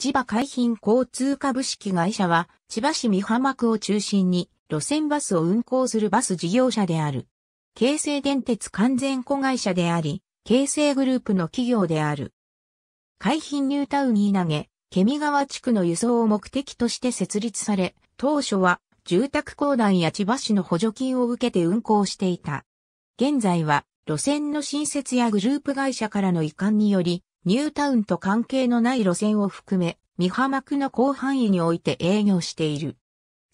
千葉海浜交通株式会社は、千葉市美浜区を中心に、路線バスを運行するバス事業者である。京成電鉄完全子会社であり、京成グループの企業である。海浜ニュータウン稲毛、ケミ川地区の輸送を目的として設立され、当初は住宅公団や千葉市の補助金を受けて運行していた。現在は路線の新設やグループ会社からの移管により、ニュータウンと関係のない路線を含め、三浜区の広範囲において営業している。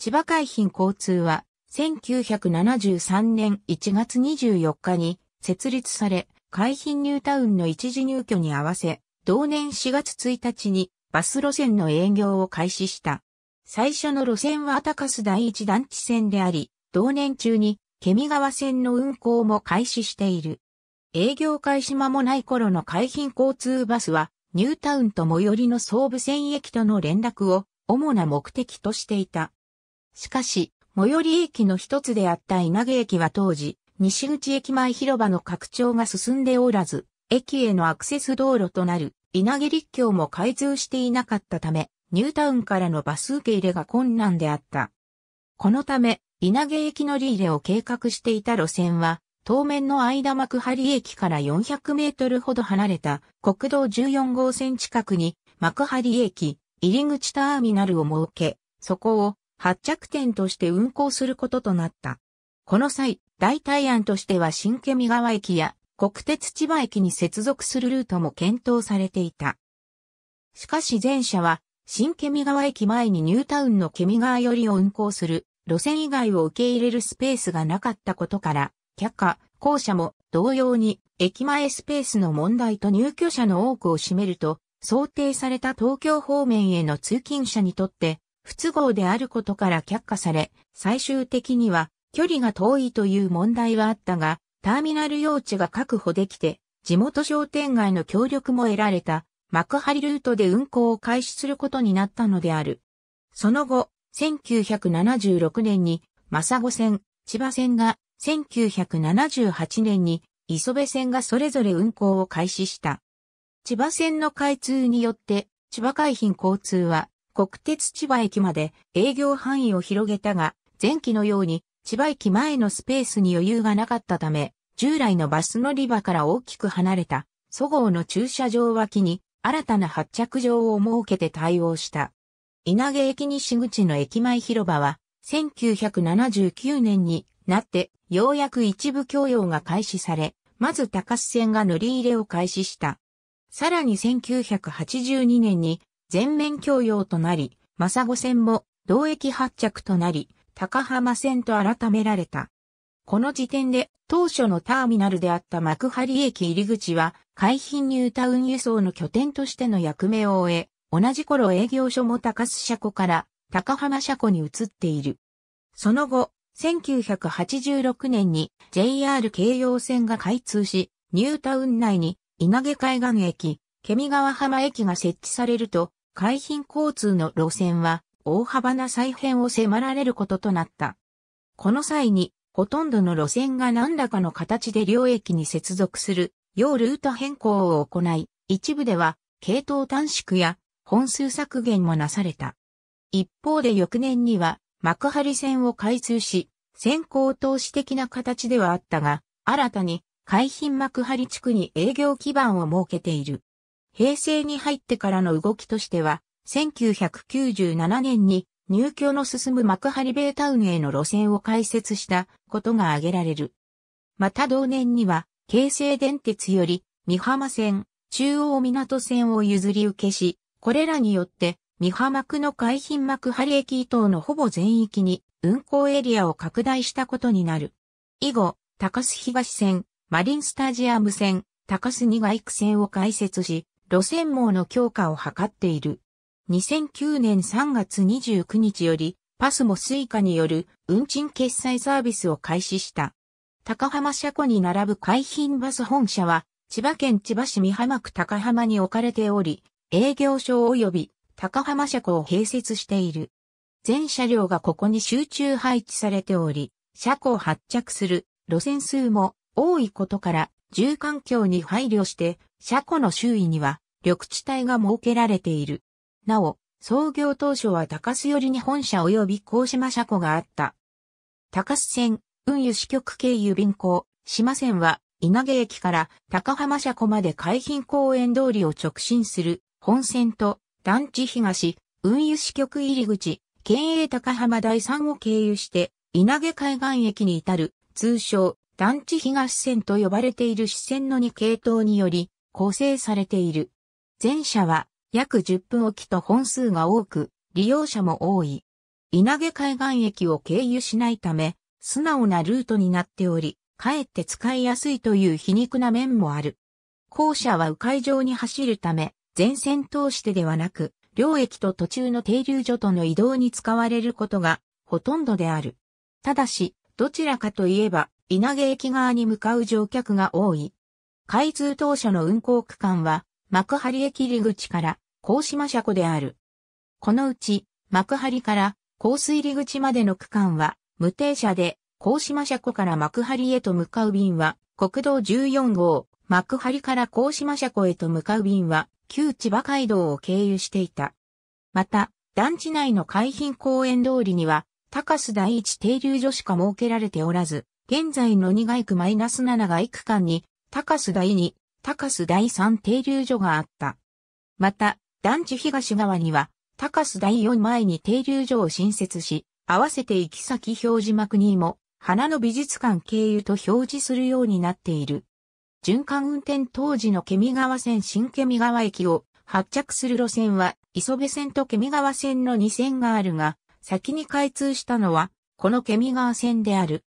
千葉海浜交通は、1973年1月24日に設立され、海浜ニュータウンの一時入居に合わせ、同年4月1日にバス路線の営業を開始した。最初の路線はアタカス第一団地線であり、同年中に、ケミ川線の運行も開始している。営業開始間もない頃の海浜交通バスは、ニュータウンと最寄りの総武線駅との連絡を主な目的としていた。しかし、最寄り駅の一つであった稲毛駅は当時、西口駅前広場の拡張が進んでおらず、駅へのアクセス道路となる稲毛立橋も開通していなかったため、ニュータウンからのバス受け入れが困難であった。このため、稲毛駅乗り入れを計画していた路線は、当面の間幕張駅から400メートルほど離れた国道14号線近くに幕張駅入口ターミナルを設け、そこを発着点として運行することとなった。この際、代替案としては新見川駅や国鉄千葉駅に接続するルートも検討されていた。しかし前者は、新見川駅前にニュータウンの見川寄りを運行する路線以外を受け入れるスペースがなかったことから、却下、校舎も同様に駅前スペースの問題と入居者の多くを占めると、想定された東京方面への通勤者にとって不都合であることから却下され、最終的には距離が遠いという問題はあったが、ターミナル用地が確保できて、地元商店街の協力も得られた、幕張ルートで運行を開始することになったのである。その後、1976年に、マサゴ線、千葉線が1978年に磯部線がそれぞれ運行を開始した。千葉線の開通によって、千葉海浜交通は国鉄千葉駅まで営業範囲を広げたが、前期のように千葉駅前のスペースに余裕がなかったため、従来のバス乗り場から大きく離れた、祖号の駐車場脇に新たな発着場を設けて対応した。稲毛駅西口の駅前広場は、1979年になってようやく一部供用が開始され、まず高須線が乗り入れを開始した。さらに1982年に全面供用となり、サゴ線も同駅発着となり、高浜線と改められた。この時点で当初のターミナルであった幕張駅入り口は海浜ニュータウン輸送の拠点としての役目を終え、同じ頃営業所も高須車庫から高浜車庫に移っている。その後、1986年に JR 京葉線が開通し、ニュータウン内に稲毛海岸駅、ケミ川浜駅が設置されると、海浜交通の路線は大幅な再編を迫られることとなった。この際に、ほとんどの路線が何らかの形で両駅に接続する、要ルート変更を行い、一部では、系統短縮や本数削減もなされた。一方で翌年には、幕張線を開通し、先行投資的な形ではあったが、新たに海浜幕張地区に営業基盤を設けている。平成に入ってからの動きとしては、1997年に入居の進む幕張ベイタウンへの路線を開設したことが挙げられる。また同年には、京成電鉄より、三浜線、中央港線を譲り受けし、これらによって三浜区の海浜幕張駅以東のほぼ全域に運行エリアを拡大したことになる。以後、高須東線、マリンスタジアム線、高須二外区線を開設し、路線網の強化を図っている。2009年3月29日より、パスもスイカによる運賃決済サービスを開始した。高浜車庫に並ぶ海浜バス本社は、千葉県千葉市三浜区高浜に置かれており、営業所及び高浜車庫を併設している。全車両がここに集中配置されており、車庫を発着する路線数も多いことから住環境に配慮して車庫の周囲には緑地帯が設けられている。なお、創業当初は高須寄りに本社及び高島車庫があった。高須線、運輸支局経由便行、島線は稲毛駅から高浜車庫まで海浜公園通りを直進する本線と団地東、運輸支局入り口、県営高浜第3を経由して、稲毛海岸駅に至る、通称、団地東線と呼ばれている支線の2系統により、構成されている。前者は、約10分おきと本数が多く、利用者も多い。稲毛海岸駅を経由しないため、素直なルートになっており、かえって使いやすいという皮肉な面もある。校舎は迂回上に走るため、全線通してではなく、両駅と途中の停留所との移動に使われることがほとんどである。ただし、どちらかといえば、稲毛駅側に向かう乗客が多い。開通当初の運行区間は、幕張駅入口から、甲島車庫である。このうち、幕張から、甲水入口までの区間は、無停車で、甲島車庫から幕張へと向かう便は、国道14号、幕張から甲島車庫へと向かう便は、旧千葉街道を経由していた。また、団地内の海浜公園通りには、高須第一停留所しか設けられておらず、現在の2街区マイナス7街区間に、高須第2、高須第3停留所があった。また、団地東側には、高須第4前に停留所を新設し、合わせて行き先表示幕にも、花の美術館経由と表示するようになっている。循環運転当時のケミ川線新ケミ川駅を発着する路線は磯部線とケミ川線の2線があるが、先に開通したのは、このケミ川線である。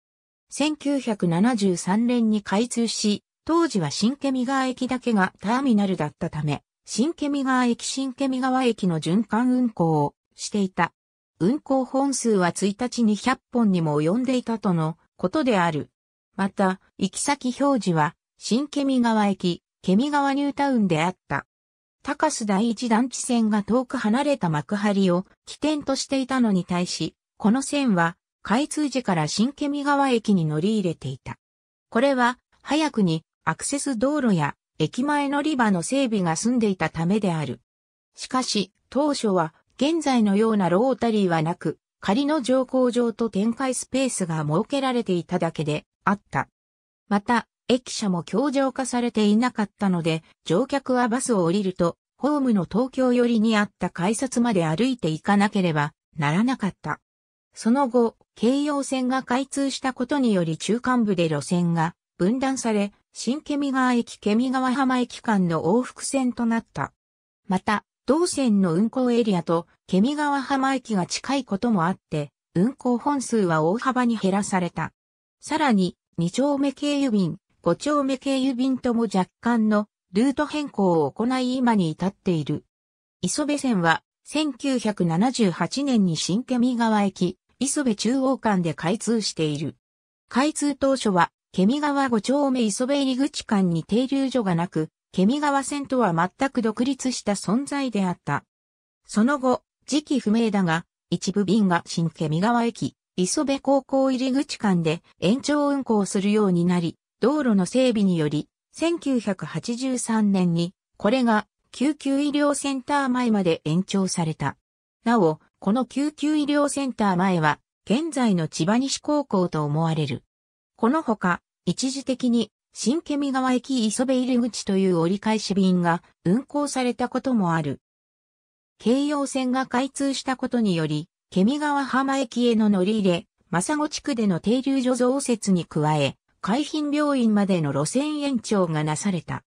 1973年に開通し、当時は新ケミ川駅だけがターミナルだったため、新ケミ川駅新ケミ川駅の循環運行をしていた。運行本数は1日に100本にも及んでいたとのことである。また、行き先表示は新ケミ川駅、ケミ川ニュータウンであった。高須第一団地線が遠く離れた幕張を起点としていたのに対し、この線は開通時から新ケミ川駅に乗り入れていた。これは早くにアクセス道路や駅前乗り場の整備が済んでいたためである。しかし、当初は現在のようなロータリーはなく、仮の乗降場と展開スペースが設けられていただけであった。また、駅舎も強情化されていなかったので、乗客はバスを降りると、ホームの東京寄りにあった改札まで歩いていかなければならなかった。その後、京葉線が開通したことにより中間部で路線が分断され、新ケミ川駅ケミ川浜駅間の往復線となった。また、同線の運行エリアとケミ川浜駅が近いこともあって、運行本数は大幅に減らされた。さらに、二丁目経由便、五丁目経由便とも若干のルート変更を行い今に至っている。磯部線は1978年に新ケ川駅、磯部中央間で開通している。開通当初は、ケ川五丁目磯部入口間に停留所がなく、ケ川線とは全く独立した存在であった。その後、時期不明だが、一部便が新ケ川駅、磯部高校入口間で延長運行するようになり、道路の整備により、1983年に、これが救急医療センター前まで延長された。なお、この救急医療センター前は、現在の千葉西高校と思われる。このほか、一時的に、新ケミ川駅磯部入口という折り返し便が運行されたこともある。京葉線が開通したことにより、ケミ川浜駅への乗り入れ、サゴ地区での停留所増設に加え、海浜病院までの路線延長がなされた。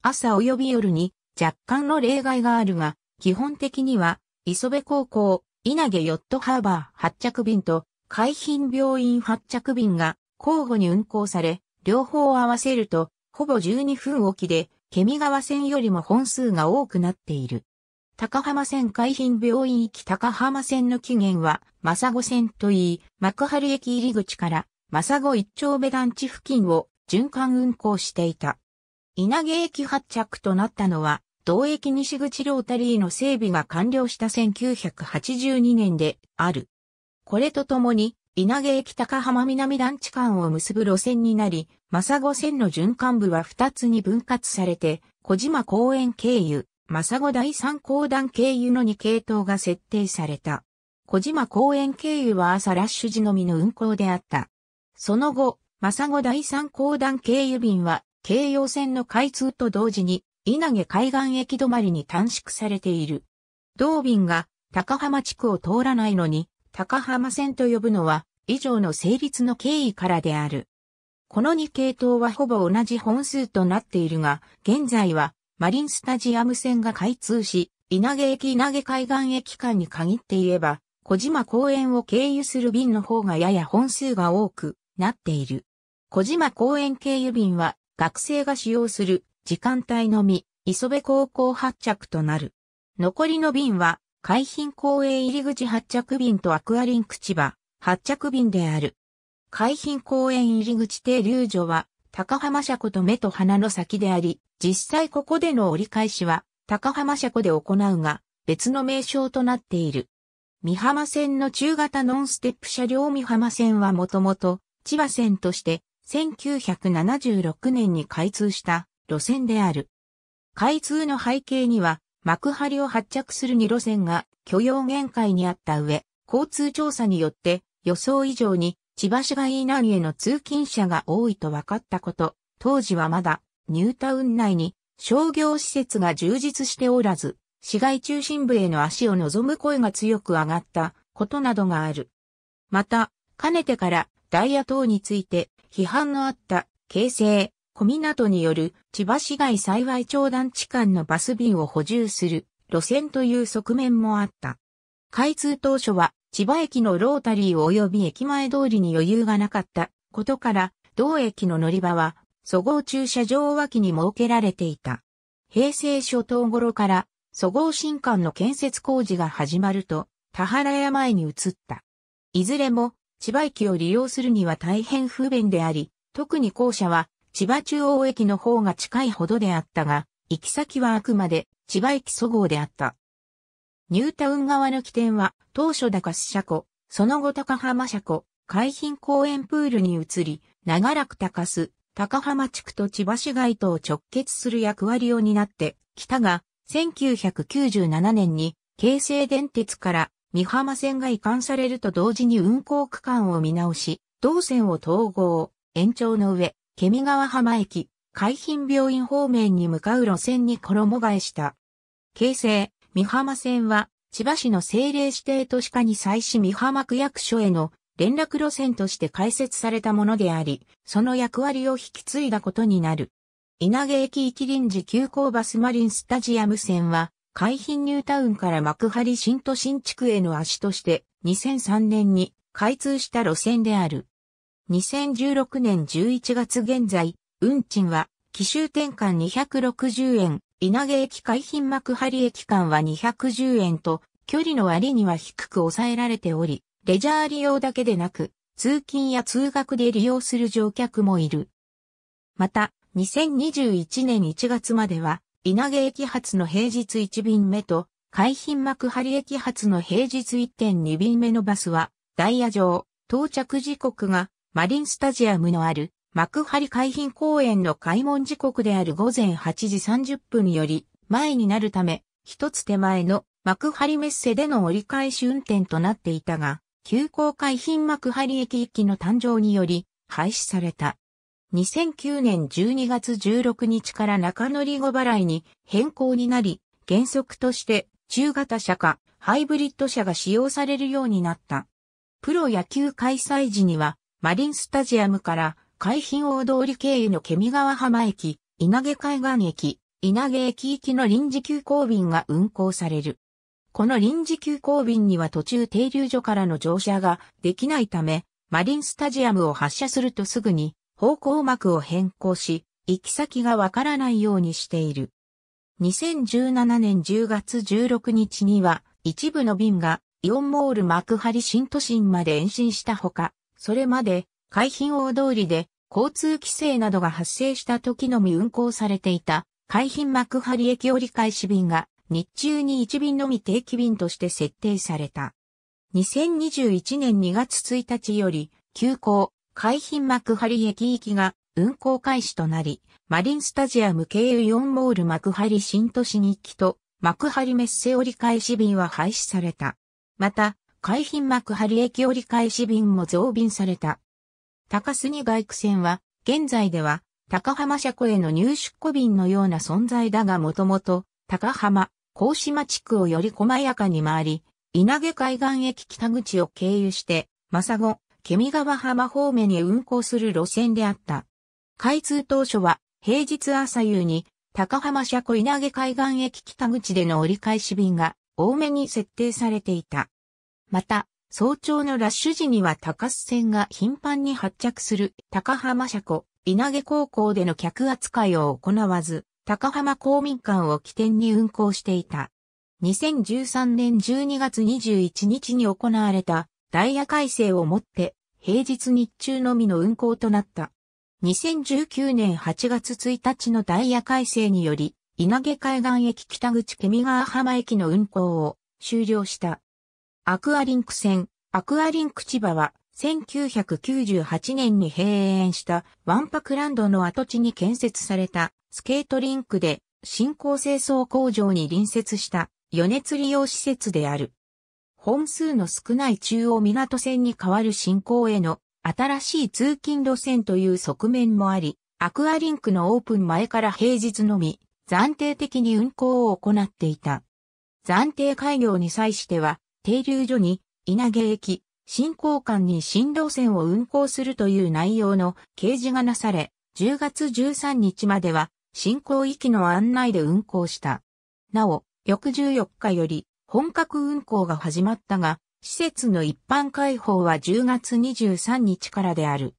朝及び夜に若干の例外があるが、基本的には、磯部高校、稲毛ヨットハーバー発着便と海浜病院発着便が交互に運行され、両方合わせると、ほぼ12分おきで、ケミ川線よりも本数が多くなっている。高浜線海浜病院行き高浜線の起源は、マサゴ線といい、幕張駅入り口から正ゴ一丁目団地付近を循環運行していた。稲毛駅発着となったのは、同駅西口ロータリーの整備が完了した1982年である。これとともに、稲毛駅高浜南団地間を結ぶ路線になり、正ゴ線の循環部は2つに分割されて、小島公園経由、正ゴ第三公団経由の2系統が設定された。小島公園経由は朝ラッシュ時のみの運行であった。その後、正子第三公団経由便は、京葉線の開通と同時に、稲毛海岸駅止まりに短縮されている。同便が高浜地区を通らないのに、高浜線と呼ぶのは、以上の成立の経緯からである。この2系統はほぼ同じ本数となっているが、現在は、マリンスタジアム線が開通し、稲毛駅稲毛海岸駅間に限って言えば、小島公園を経由する便の方がやや本数が多く、なっている。小島公園経由便は学生が使用する時間帯のみ、磯部高校発着となる。残りの便は海浜公園入り口発着便とアクアリンク千葉発着便である。海浜公園入り口停留所は高浜車庫と目と鼻の先であり、実際ここでの折り返しは高浜車庫で行うが別の名称となっている。三浜線の中型ノンステップ車両三浜線はもともと千葉線として1976年に開通した路線である。開通の背景には幕張を発着する2路線が許容限界にあった上、交通調査によって予想以上に千葉市街以内への通勤者が多いと分かったこと、当時はまだニュータウン内に商業施設が充実しておらず、市街中心部への足を望む声が強く上がったことなどがある。また、かねてからダイヤ等について批判のあった京成小港による千葉市街幸い町団地間のバス便を補充する路線という側面もあった。開通当初は千葉駅のロータリー及び駅前通りに余裕がなかったことから同駅の乗り場はそ合駐車場脇に設けられていた。平成初頭頃からそ合新館の建設工事が始まると田原屋前に移った。いずれも千葉駅を利用するには大変不便であり、特に校舎は千葉中央駅の方が近いほどであったが、行き先はあくまで千葉駅祖号であった。ニュータウン側の起点は当初高須車庫、その後高浜車庫、海浜公園プールに移り、長らく高須、高浜地区と千葉市街とを直結する役割を担ってきたが、1997年に京成電鉄から三浜線が移管されると同時に運行区間を見直し、同線を統合、延長の上、ケミ川浜駅、海浜病院方面に向かう路線に衣替えした。京成、三浜線は、千葉市の政令指定都市化に際し三浜区役所への連絡路線として開設されたものであり、その役割を引き継いだことになる。稲毛駅行き臨時急行バスマリンスタジアム線は、海浜ニュータウンから幕張新都心地区への足として2003年に開通した路線である。2016年11月現在、運賃は、奇襲転換260円、稲毛駅海浜幕張駅間は210円と、距離の割には低く抑えられており、レジャー利用だけでなく、通勤や通学で利用する乗客もいる。また、2021年1月までは、稲毛駅発の平日1便目と、海浜幕張駅発の平日1.2便目のバスは、ダイヤ上、到着時刻が、マリンスタジアムのある、幕張海浜公園の開門時刻である午前8時30分より、前になるため、一つ手前の幕張メッセでの折り返し運転となっていたが、急行海浜幕張駅行きの誕生により、廃止された。2009年12月16日から中乗り後払いに変更になり、原則として中型車かハイブリッド車が使用されるようになった。プロ野球開催時には、マリンスタジアムから海浜大通り経由のケミ川浜駅、稲毛海岸駅、稲毛駅行きの臨時急行便が運行される。この臨時急行便には途中停留所からの乗車ができないため、マリンスタジアムを発車するとすぐに方向幕を変更し、行き先がわからないようにしている。2017年10月16日には、一部の便がイオンモール幕張新都心まで延伸したほか、それまで海浜大通りで交通規制などが発生した時のみ運行されていた海浜幕張駅折り返し便が日中に1便のみ定期便として設定された。2021年2月1日より、急行、海浜幕張駅行きが運行開始となり、マリンスタジアム経由4モール幕張新都市日記と幕張メッセ折り返し便は廃止された。また、海浜幕張駅折り返し便も増便された。高杉外区線は、現在では、高浜車庫への入出庫便のような存在だがもともと、高浜、高島地区をより細やかに回り、稲毛海岸駅北口を経由して、マサゴ、ケミ川浜方面へ運行する路線であった。開通当初は、平日朝夕に、高浜車庫稲毛海岸駅北口での折り返し便が多めに設定されていた。また、早朝のラッシュ時には高須線が頻繁に発着する高浜車庫、稲毛高校での客扱いを行わず、高浜公民館を起点に運行していた。2013年12月21日に行われたダイヤ改正をもって、平日日中のみの運行となった。2019年8月1日のダイヤ改正により、稲毛海岸駅北口ケミガー浜駅の運行を終了した。アクアリンク線、アクアリンク千葉は、1998年に閉園したワンパクランドの跡地に建設されたスケートリンクで新興清掃工場に隣接した余熱利用施設である。本数の少ない中央港線に代わる振興への新しい通勤路線という側面もあり、アクアリンクのオープン前から平日のみ暫定的に運行を行っていた。暫定開業に際しては、停留所に稲毛駅、新興間に新路線を運行するという内容の掲示がなされ、10月13日までは新興域の案内で運行した。なお、翌14日より、本格運行が始まったが、施設の一般開放は10月23日からである。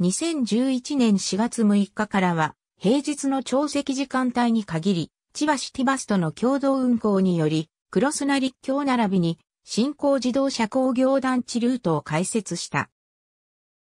2011年4月6日からは、平日の朝夕時間帯に限り、千葉シティバスとの共同運行により、クロスナ立教並びに、新興自動車工業団地ルートを開設した。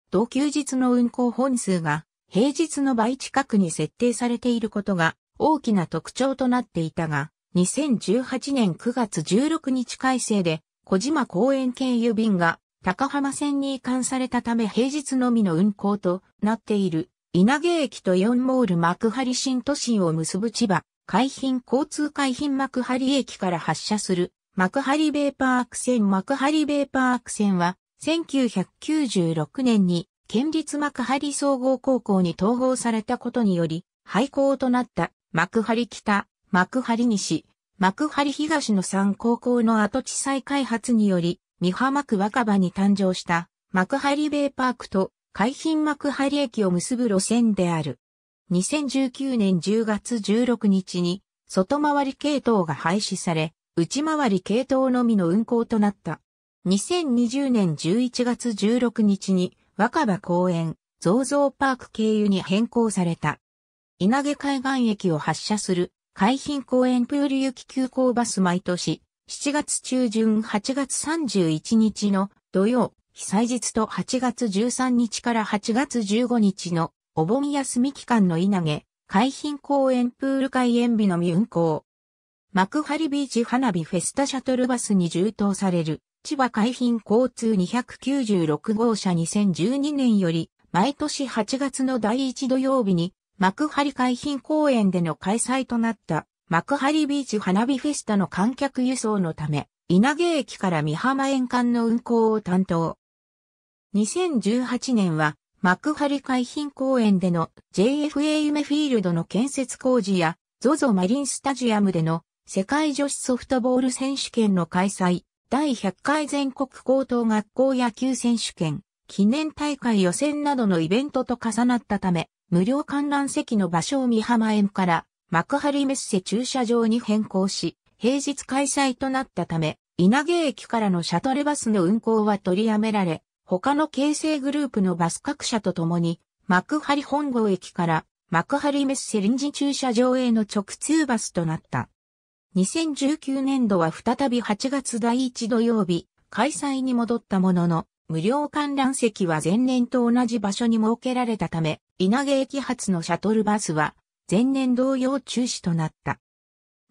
同休日の運行本数が、平日の倍近くに設定されていることが、大きな特徴となっていたが、2018年9月16日改正で、小島公園経由便が高浜線に移管されたため平日のみの運行となっている稲毛駅と4ンモール幕張新都心を結ぶ千葉、海浜交通海浜幕張駅から発車する幕張ベイパーク線幕張ベイパーク線は1996年に県立幕張総合高校に統合されたことにより廃校となった幕張北幕張西、幕張東の3高校の跡地再開発により、三浜区若葉に誕生した幕張ベイパークと海浜幕張駅を結ぶ路線である。2019年10月16日に外回り系統が廃止され、内回り系統のみの運行となった。2020年11月16日に若葉公園、造造パーク経由に変更された。稲毛海岸駅を発車する海浜公園プール行き急行バス毎年、7月中旬8月31日の土曜、被災日と8月13日から8月15日のお盆休み期間の稲毛、海浜公園プール開園日のみ運行。幕張ビーチ花火フェスタシャトルバスに充当される、千葉海浜交通296号車2012年より、毎年8月の第1土曜日に幕張海浜公園での開催となった幕張ビーチ花火フェスタの観客輸送のため、稲毛駅から美浜沿岸の運行を担当。2018年は幕張海浜公園での JFA 夢フィールドの建設工事や ZOZO マリンスタジアムでの世界女子ソフトボール選手権の開催、第100回全国高等学校野球選手権、記念大会予選などのイベントと重なったため、無料観覧席の場所を美浜園から幕張メッセ駐車場に変更し、平日開催となったため、稲毛駅からのシャトルバスの運行は取りやめられ、他の京成グループのバス各社と共に、幕張本郷駅から幕張メッセ臨時駐車場への直通バスとなった。2019年度は再び8月第1土曜日、開催に戻ったものの、無料観覧席は前年と同じ場所に設けられたため、稲毛駅発のシャトルバスは前年同様中止となった。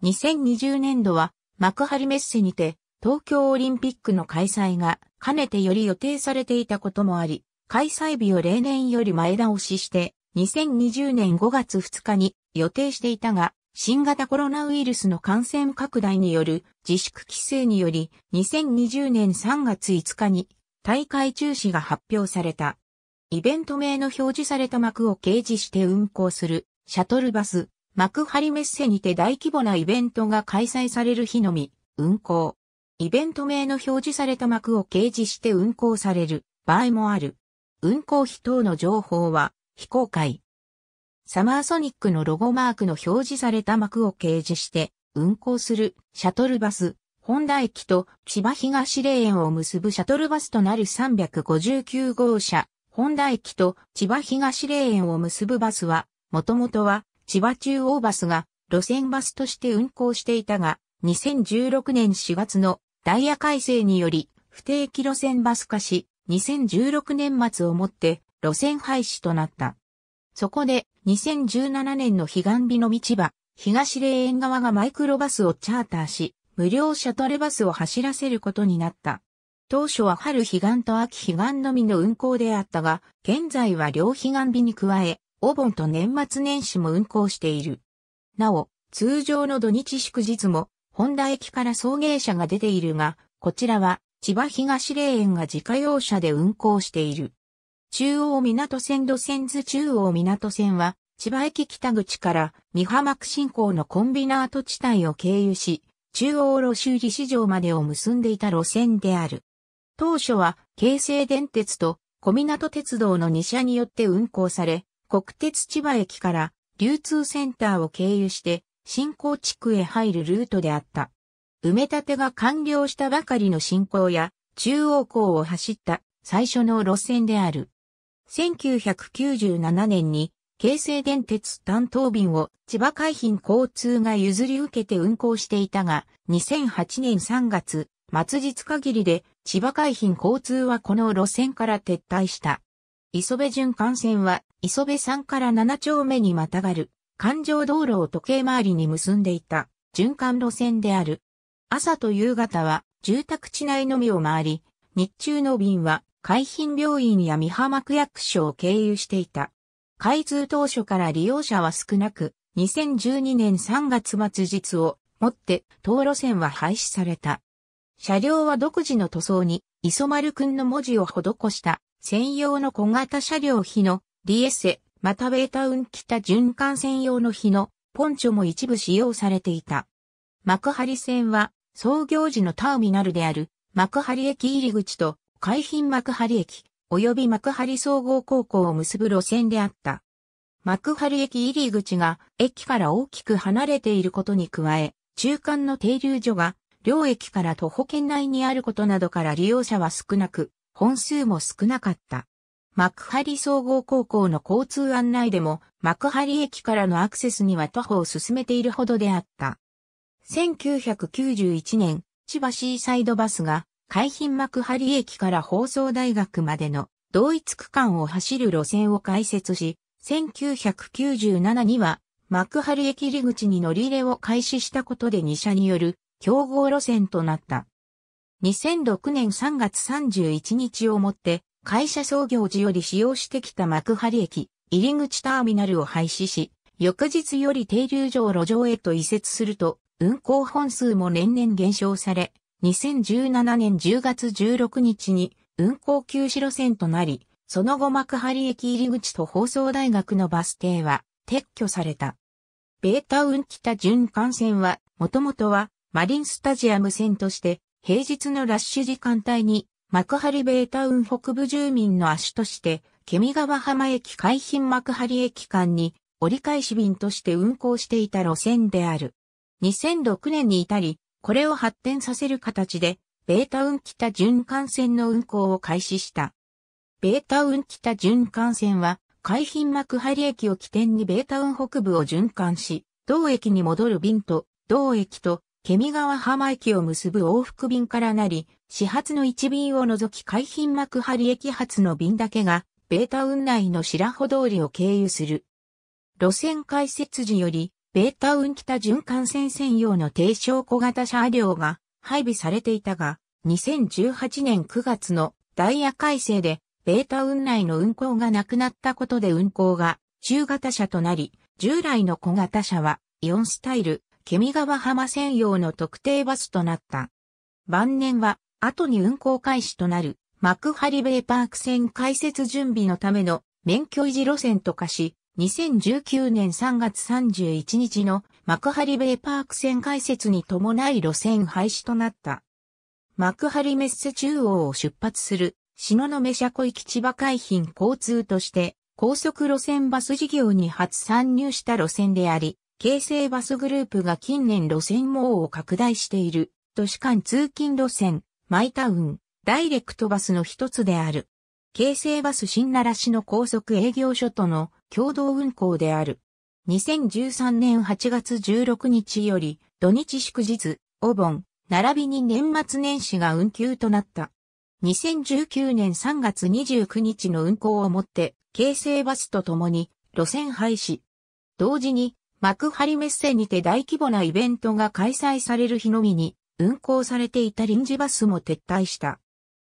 2020年度は幕張メッセにて東京オリンピックの開催がかねてより予定されていたこともあり、開催日を例年より前倒しして2020年5月2日に予定していたが、新型コロナウイルスの感染拡大による自粛規制により2020年3月5日に大会中止が発表された。イベント名の表示された幕を掲示して運行するシャトルバス、幕張メッセにて大規模なイベントが開催される日のみ、運行。イベント名の表示された幕を掲示して運行される場合もある。運行費等の情報は非公開。サマーソニックのロゴマークの表示された幕を掲示して運行するシャトルバス、本田駅と千葉東霊園を結ぶシャトルバスとなる359号車、本田駅と千葉東霊園を結ぶバスは、もともとは千葉中央バスが路線バスとして運行していたが、2016年4月のダイヤ改正により不定期路線バス化し、2016年末をもって路線廃止となった。そこで2017年の悲願日の道場、東霊園側がマイクロバスをチャーターし、無料シャトルバスを走らせることになった。当初は春彼岸と秋彼岸のみの運行であったが、現在は両彼岸日に加え、お盆と年末年始も運行している。なお、通常の土日祝日も、本田駅から送迎車が出ているが、こちらは千葉東霊園が自家用車で運行している。中央港線路線図中央港線は、千葉駅北口から三浜区新港のコンビナート地帯を経由し、中央路修理市場までを結んでいた路線である。当初は京成電鉄と小港鉄道の2社によって運行され、国鉄千葉駅から流通センターを経由して新興地区へ入るルートであった。埋め立てが完了したばかりの新港や中央港を走った最初の路線である。1997年に京成電鉄担当便を千葉海浜交通が譲り受けて運行していたが、2008年3月、末日限りで千葉海浜交通はこの路線から撤退した。磯部循環線は磯部山から7丁目にまたがる環状道路を時計回りに結んでいた循環路線である。朝と夕方は住宅地内のみを回り、日中の便は海浜病院や美浜区役所を経由していた。開通当初から利用者は少なく、2012年3月末日をもって道路線は廃止された。車両は独自の塗装に磯丸くんの文字を施した専用の小型車両日のリエセ、またベータウン北循環専用の日のポンチョも一部使用されていた。幕張線は創業時のターミナルである幕張駅入り口と海浜幕張駅、及び幕張総合高校を結ぶ路線であった。幕張駅入り口が駅から大きく離れていることに加え、中間の停留所が両駅から徒歩圏内にあることなどから利用者は少なく、本数も少なかった。幕張総合高校の交通案内でも幕張駅からのアクセスには徒歩を進めているほどであった。1991年、千葉シーサイドバスが海浜幕張駅から放送大学までの同一区間を走る路線を開設し、1997には幕張駅入り口に乗り入れを開始したことで2社による競合路線となった。2006年3月31日をもって会社創業時より使用してきた幕張駅入り口ターミナルを廃止し、翌日より停留場路上へと移設すると運行本数も年々減少され、2017年10月16日に運行休止路線となり、その後幕張駅入り口と放送大学のバス停は撤去された。ベータウン北巡環線は、もともとはマリンスタジアム線として、平日のラッシュ時間帯に幕張ベータウン北部住民の足として、ケミ川浜駅海浜幕張駅間に折り返し便として運行していた路線である。2006年に至り、これを発展させる形で、ベータ運北循環線の運行を開始した。ベータ運北循環線は、海浜幕張駅を起点にベータ運北部を循環し、同駅に戻る便と、同駅と、ケミ川浜駅を結ぶ往復便からなり、始発の1便を除き海浜幕張駅発の便だけが、ベータ運内の白穂通りを経由する。路線開設時より、ベータ運北循環線専用の低小小型車両が配備されていたが、2018年9月のダイヤ改正で、ベータ運内の運行がなくなったことで運行が中型車となり、従来の小型車はイオンスタイル、ケミ川浜専用の特定バスとなった。晩年は後に運行開始となる幕張ベイパーク線開設準備のための免許維持路線と化し、2019年3月31日の幕張ベイパーク線開設に伴い路線廃止となった。幕張メッセ中央を出発する、篠目車庫行き千葉海浜交通として、高速路線バス事業に初参入した路線であり、京成バスグループが近年路線網を拡大している、都市間通勤路線、マイタウン、ダイレクトバスの一つである。京成バス新奈良市の高速営業所との共同運行である。2013年8月16日より土日祝日、お盆、並びに年末年始が運休となった。2019年3月29日の運行をもって、京成バスとともに路線廃止。同時に幕張メッセにて大規模なイベントが開催される日のみに運行されていた臨時バスも撤退した。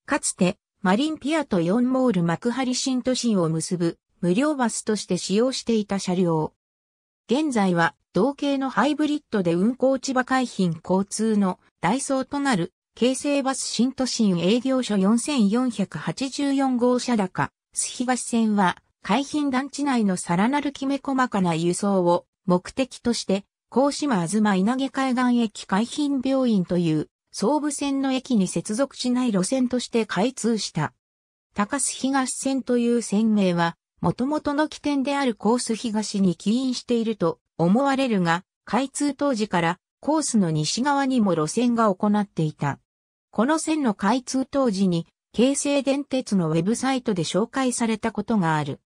かつてマリンピアと4モール幕張新都心を結ぶ無料バスとして使用していた車両。現在は同型のハイブリッドで運行千葉海浜交通のダイソーとなる京成バス新都心営業所4484号車高、須東線は海浜団地内のさらなるきめ細かな輸送を目的として、甲島東稲毛海岸駅海浜病院という総武線の駅に接続しない路線として開通した。高須東線という線名は、元々の起点であるコース東に起因していると思われるが、開通当時からコースの西側にも路線が行っていた。この線の開通当時に、京成電鉄のウェブサイトで紹介されたことがある。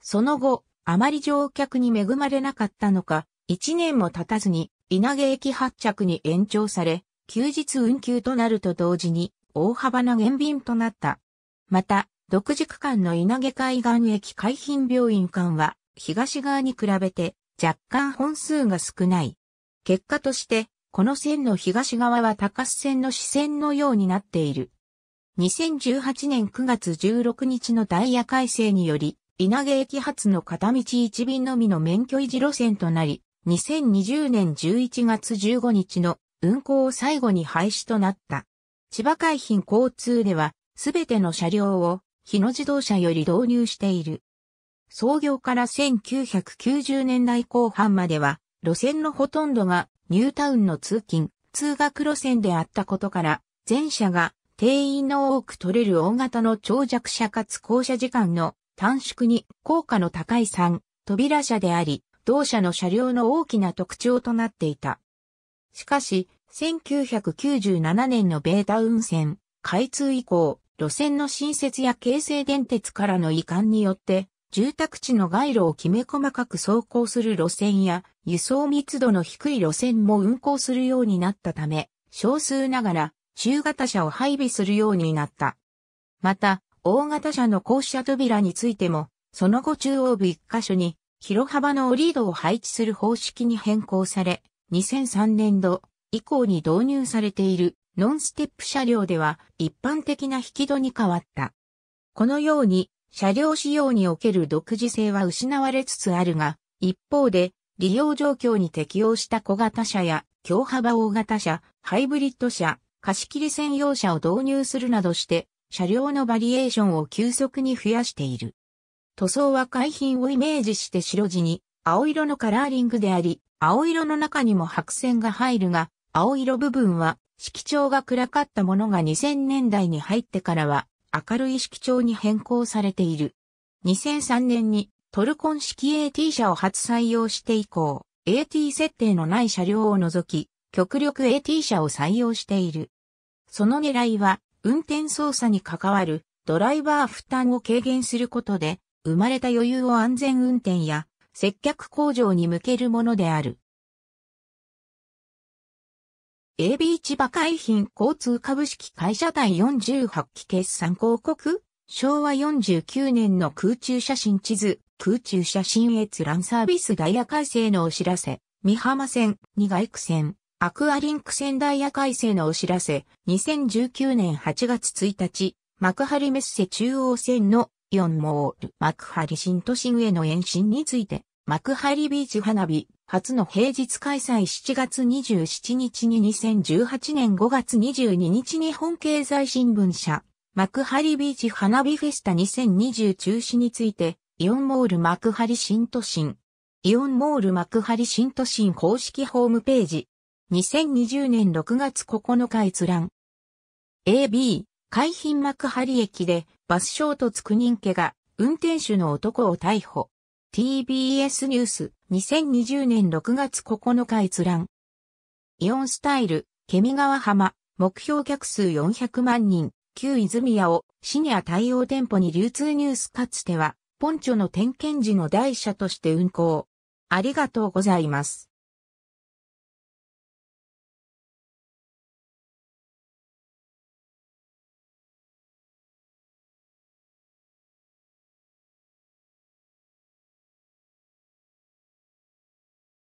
その後、あまり乗客に恵まれなかったのか、1年も経たずに稲毛駅発着に延長され、休日運休となると同時に大幅な減便となった。また、独自区間の稲毛海岸駅海浜病院間は東側に比べて若干本数が少ない。結果として、この線の東側は高須線の支線のようになっている。2018年9月16日のダイヤ改正により、稲毛駅発の片道1便のみの免許維持路線となり、2020年11月15日の運行を最後に廃止となった。千葉海浜交通では、すべての車両を、日野自動車より導入している。創業から1990年代後半までは、路線のほとんどがニュータウンの通勤、通学路線であったことから、全車が定員の多く取れる大型の長尺車かつ降車時間の短縮に効果の高い3、扉車であり、同社の車両の大きな特徴となっていた。しかし、1997年のベータ運線開通以降、路線の新設や京成電鉄からの移管によって、住宅地の街路をきめ細かく走行する路線や、輸送密度の低い路線も運行するようになったため、少数ながら、中型車を配備するようになった。また、大型車の降車扉についても、その後中央部一箇所に、広幅のオリードを配置する方式に変更され、2003年度以降に導入されているノンステップ車両では一般的な引き戸に変わった。このように車両仕様における独自性は失われつつあるが、一方で利用状況に適応した小型車や強幅大型車、ハイブリッド車、貸切専用車を導入するなどして、車両のバリエーションを急速に増やしている。塗装は海浜をイメージして白地に、青色のカラーリングであり、青色の中にも白線が入るが、青色部分は色調が暗かったものが2000年代に入ってからは明るい色調に変更されている。2003年にトルコン式 AT 車を初採用して以降、AT 設定のない車両を除き、極力 AT 車を採用している。その狙いは、運転操作に関わるドライバー負担を軽減することで、生まれた余裕を安全運転や接客工場に向けるものである。AB 千葉海浜交通株式会社第48期決算広告昭和49年の空中写真地図、空中写真閲覧サービスダイヤ改正のお知らせ、三浜線、二外区線、アクアリンク線ダイヤ改正のお知らせ、2019年8月1日、幕張メッセ中央線の4モール、幕張新都心への延伸について、幕張ビーチ花火、初の平日開催7月27日に2018年5月22日日本経済新聞社、幕張ビーチ花火フェスタ2020中止について、イオンモール幕張新都心。イオンモール幕張新都心公式ホームページ。2020年6月9日閲覧。AB、海浜幕張駅でバス衝突9人家が運転手の男を逮捕。TBS ニュース2020年6月9日閲覧。イオンスタイル、ケミ川浜、目標客数400万人、旧泉屋をシニア対応店舗に流通ニュースかつては、ポンチョの点検時の台車として運行。ありがとうございます。